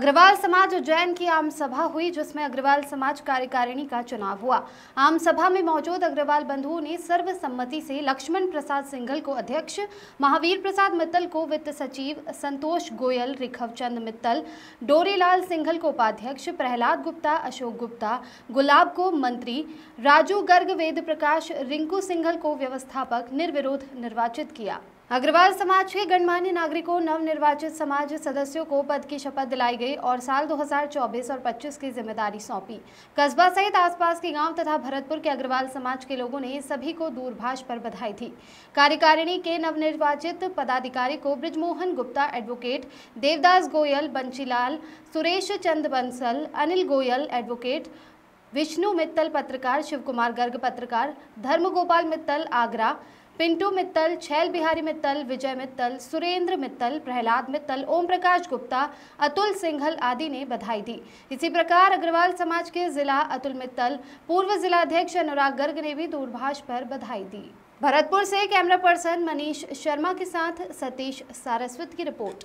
अग्रवाल समाज उज्जैन की आम सभा हुई जिसमें अग्रवाल समाज कार्यकारिणी का चुनाव हुआ आम सभा में मौजूद अग्रवाल बंधुओं ने सर्वसम्मति से लक्ष्मण प्रसाद सिंघल को अध्यक्ष महावीर प्रसाद मित्तल को वित्त सचिव संतोष गोयल रिखव चंद मित्तल डोरीलाल सिंघल को उपाध्यक्ष प्रहलाद गुप्ता अशोक गुप्ता गुलाब को मंत्री राजू गर्ग वेद प्रकाश रिंकू सिंघल को व्यवस्थापक निर्विरोध निर्वाचित किया अग्रवाल समाज के गणमान्य नागरिकों नवनिर्वाचित समाज सदस्यों को पद की शपथ दिलाई गई और साल 2024 और 25 की जिम्मेदारी सौंपी कस्बा सहित आसपास के गांव तथा भरतपुर के अग्रवाल समाज के लोगों ने सभी को दूरभाष पर बधाई थी कार्यकारिणी के नवनिर्वाचित पदाधिकारी को ब्रिजमोहन गुप्ता एडवोकेट देवदास गोयल बंशीलाल सुरेश चंद बंसल अनिल गोयल एडवोकेट विष्णु मित्तल पत्रकार शिव कुमार गर्ग पत्रकार धर्मगोपाल मित्तल आगरा पिंटू मित्तल छैल बिहारी मित्तल विजय मित्तल सुरेंद्र मित्तल प्रहलाद मित्तल ओम प्रकाश गुप्ता अतुल सिंघल आदि ने बधाई दी इसी प्रकार अग्रवाल समाज के जिला अतुल मित्तल पूर्व जिलाध्यक्ष अनुराग गर्ग ने भी दूरभाष पर बधाई दी भरतपुर से कैमरा पर्सन मनीष शर्मा के साथ सतीश सारस्वत की रिपोर्ट